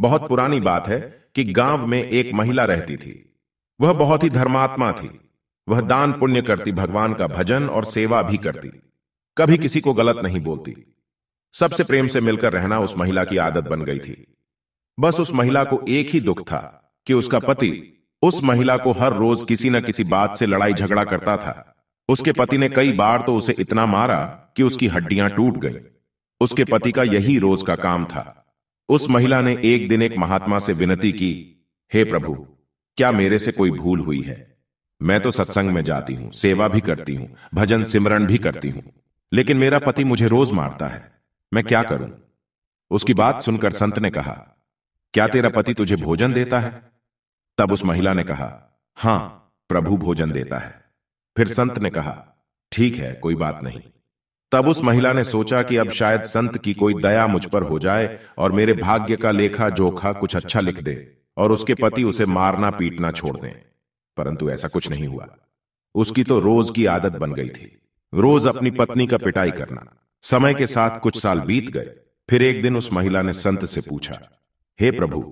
बहुत पुरानी बात है कि गांव में एक महिला रहती थी वह बहुत ही धर्मात्मा थी वह दान पुण्य करती भगवान का भजन और सेवा भी करती कभी किसी को गलत नहीं बोलती सबसे प्रेम से मिलकर रहना उस महिला की आदत बन गई थी बस उस महिला को एक ही दुख था कि उसका पति उस महिला को हर रोज किसी न किसी बात से लड़ाई झगड़ा करता था उसके पति ने कई बार तो उसे इतना मारा कि उसकी हड्डियां टूट गई उसके पति का यही रोज का काम था उस महिला ने एक दिन एक महात्मा से विनती की हे प्रभु क्या मेरे से कोई भूल हुई है मैं तो, तो सत्संग में जाती हूं सेवा भी करती हूं भजन सिमरण भी करती हूं लेकिन मेरा पति मुझे रोज मारता है मैं क्या करूं उसकी बात सुनकर संत ने कहा क्या तेरा पति तुझे भोजन देता है तब उस महिला ने कहा हां प्रभु भोजन देता है फिर संत ने कहा ठीक है कोई बात नहीं तब उस महिला ने सोचा कि अब शायद संत की कोई दया मुझ पर हो जाए और मेरे भाग्य का लेखा जोखा कुछ अच्छा लिख दे और उसके पति उसे मारना पीटना छोड़ दें परंतु ऐसा कुछ नहीं हुआ उसकी तो रोज की आदत बन गई थी रोज अपनी पत्नी का पिटाई करना समय के साथ कुछ साल बीत गए फिर एक दिन उस महिला ने संत से पूछा हे hey प्रभु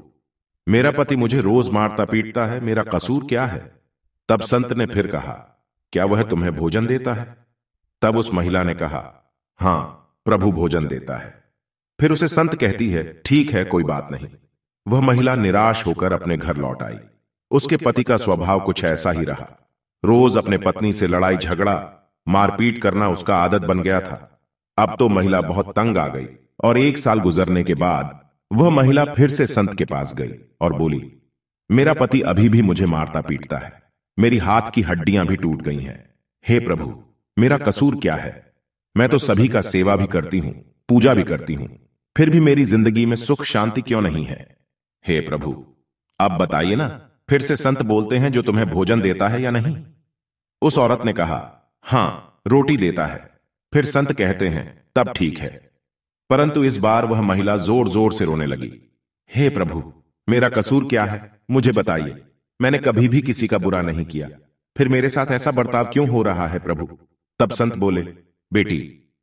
मेरा पति मुझे रोज मारता पीटता है मेरा कसूर क्या है तब संत ने फिर कहा क्या वह तुम्हें भोजन देता है तब उस महिला ने कहा हां प्रभु भोजन देता है फिर उसे संत कहती है ठीक है कोई बात नहीं वह महिला निराश होकर अपने घर लौट आई उसके पति का स्वभाव कुछ ऐसा ही रहा रोज अपने पत्नी से लड़ाई झगड़ा मारपीट करना उसका आदत बन गया था अब तो महिला बहुत तंग आ गई और एक साल गुजरने के बाद वह महिला फिर से संत के पास गई और बोली मेरा पति अभी भी मुझे मारता पीटता है मेरी हाथ की हड्डियां भी टूट गई हैं हे प्रभु मेरा कसूर क्या है मैं तो, तो सभी का सेवा भी करती हूं पूजा भी करती हूं फिर भी मेरी जिंदगी में सुख शांति क्यों नहीं है हे प्रभु आप बताइए ना फिर से संत बोलते हैं जो तुम्हें भोजन देता है या नहीं उस औरत ने कहा हां हाँ, रोटी देता है फिर संत कहते हैं तब ठीक है परंतु इस बार वह महिला जोर जोर से रोने लगी हे प्रभु मेरा कसूर क्या है मुझे बताइए मैंने कभी भी किसी का बुरा नहीं किया फिर मेरे साथ ऐसा बर्ताव क्यों हो रहा है प्रभु तब संत बोले बेटी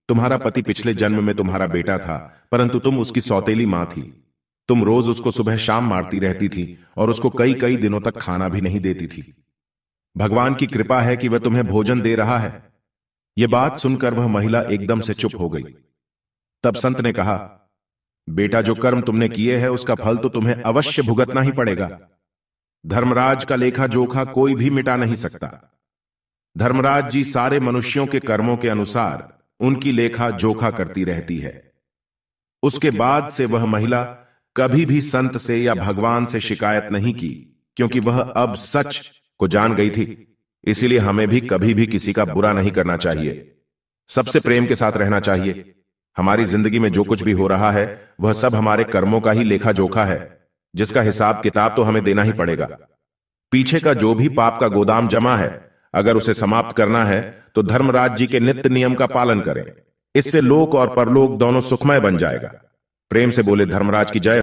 तुम्हारा पति पिछले जन्म में तुम्हारा बेटा था परंतु तुम उसकी सौतेली मां थी तुम रोज उसको सुबह शाम मारती रहती थी और उसको कई कई दिनों तक खाना भी नहीं देती थी भगवान की कृपा है कि वह तुम्हें भोजन दे रहा है यह बात सुनकर वह महिला एकदम से चुप हो गई तब संत ने कहा बेटा जो कर्म तुमने किए हैं उसका फल तो, तो तुम्हें अवश्य भुगतना ही पड़ेगा धर्मराज का लेखा जोखा कोई भी मिटा नहीं सकता धर्मराज जी सारे मनुष्यों के कर्मों के अनुसार उनकी लेखा जोखा करती रहती है उसके बाद से वह महिला कभी भी संत से या भगवान से शिकायत नहीं की क्योंकि वह अब सच को जान गई थी इसीलिए हमें भी कभी भी किसी का बुरा नहीं करना चाहिए सबसे प्रेम के साथ रहना चाहिए हमारी जिंदगी में जो कुछ भी हो रहा है वह सब हमारे कर्मों का ही लेखा जोखा है जिसका हिसाब किताब तो हमें देना ही पड़ेगा पीछे का जो भी पाप का गोदाम जमा है अगर उसे समाप्त करना है तो धर्मराज जी के नित्य नियम का पालन करें इससे लोक और परलोक दोनों सुखमय बन जाएगा प्रेम से बोले धर्मराज की जय